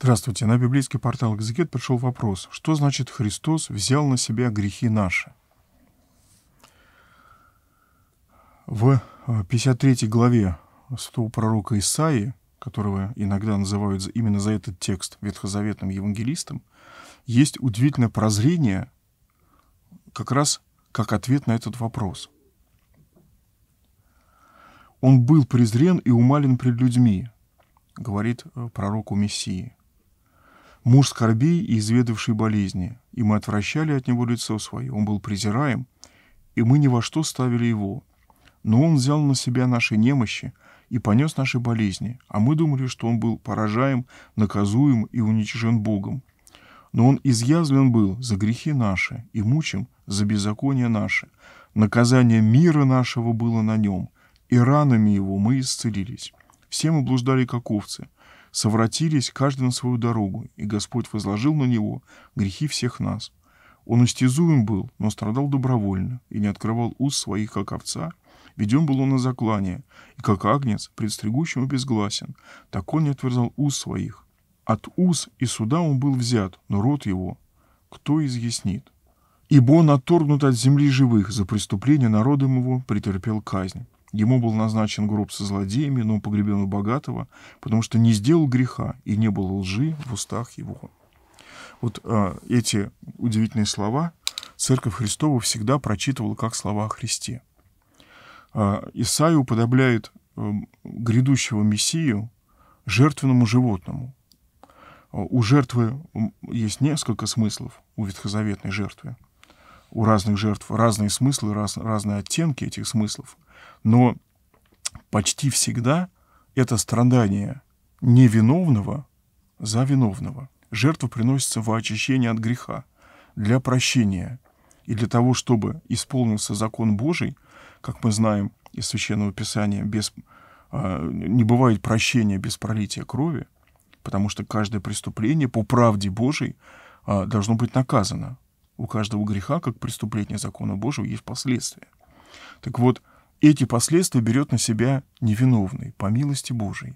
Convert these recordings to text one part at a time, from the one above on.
Здравствуйте. На библейский портал «Экзегет» пришел вопрос. Что значит «Христос взял на себя грехи наши»? В 53 э, главе 100 пророка Исаии, которого иногда называют именно за этот текст ветхозаветным евангелистом, есть удивительное прозрение как раз как ответ на этот вопрос. «Он был презрен и умален пред людьми», говорит э, пророку Мессии – муж скорбей и изведавший болезни, и мы отвращали от него лицо свое. Он был презираем, и мы ни во что ставили его. Но он взял на себя наши немощи и понес наши болезни, а мы думали, что он был поражаем, наказуем и уничижен Богом. Но он изъязвлен был за грехи наши и мучим за беззаконие наши. Наказание мира нашего было на нем, и ранами его мы исцелились. Все мы блуждали, как овцы, совратились каждый на свою дорогу, и Господь возложил на него грехи всех нас. Он устезуем был, но страдал добровольно, и не открывал уст своих, как овца, ведем был он на заклание, и как агнец, предстригущему безгласен, так он не отверзал уз своих. От уз и суда он был взят, но род его кто изъяснит? Ибо он отторгнут от земли живых, за преступление народом его претерпел казнь. Ему был назначен гроб со злодеями, но он погребен у богатого, потому что не сделал греха и не было лжи в устах его. Вот э, эти удивительные слова Церковь Христова всегда прочитывала как слова о Христе. Э, Исаию уподобляет э, грядущего Мессию жертвенному животному. А, у жертвы есть несколько смыслов, у ветхозаветной жертвы. У разных жертв разные смыслы, раз, разные оттенки этих смыслов – но почти всегда это страдание невиновного за виновного. Жертва приносится во очищение от греха, для прощения и для того, чтобы исполнился закон Божий, как мы знаем из Священного Писания, без, э, не бывает прощения без пролития крови, потому что каждое преступление по правде Божией э, должно быть наказано. У каждого греха, как преступление закона Божьего, есть последствия. Так вот, эти последствия берет на себя невиновный, по милости Божией.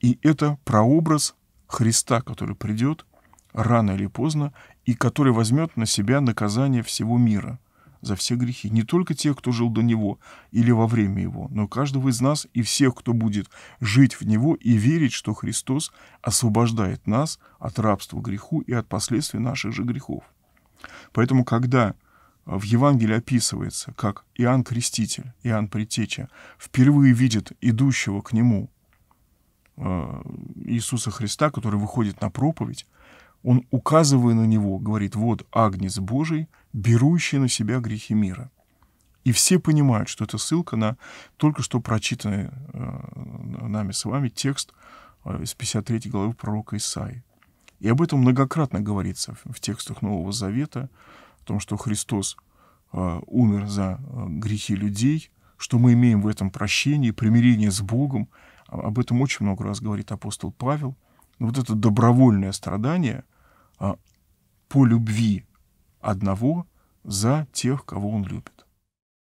И это прообраз Христа, который придет рано или поздно и который возьмет на себя наказание всего мира за все грехи. Не только тех, кто жил до него или во время его, но каждого из нас и всех, кто будет жить в него и верить, что Христос освобождает нас от рабства греху и от последствий наших же грехов. Поэтому, когда в Евангелии описывается, как Иоанн Креститель, Иоанн Предтеча, впервые видит идущего к нему э, Иисуса Христа, который выходит на проповедь, он, указывая на него, говорит, вот Агнец Божий, берущий на себя грехи мира. И все понимают, что это ссылка на только что прочитанный э, нами с вами текст э, из 53 главы пророка Исаи. И об этом многократно говорится в текстах Нового Завета, о том, что Христос э, умер за э, грехи людей, что мы имеем в этом прощение, примирение с Богом. А, об этом очень много раз говорит апостол Павел. Но ну, вот это добровольное страдание а, по любви одного за тех, кого он любит.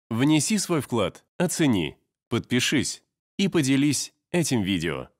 Внеси свой вклад, оцени, подпишись и поделись этим видео.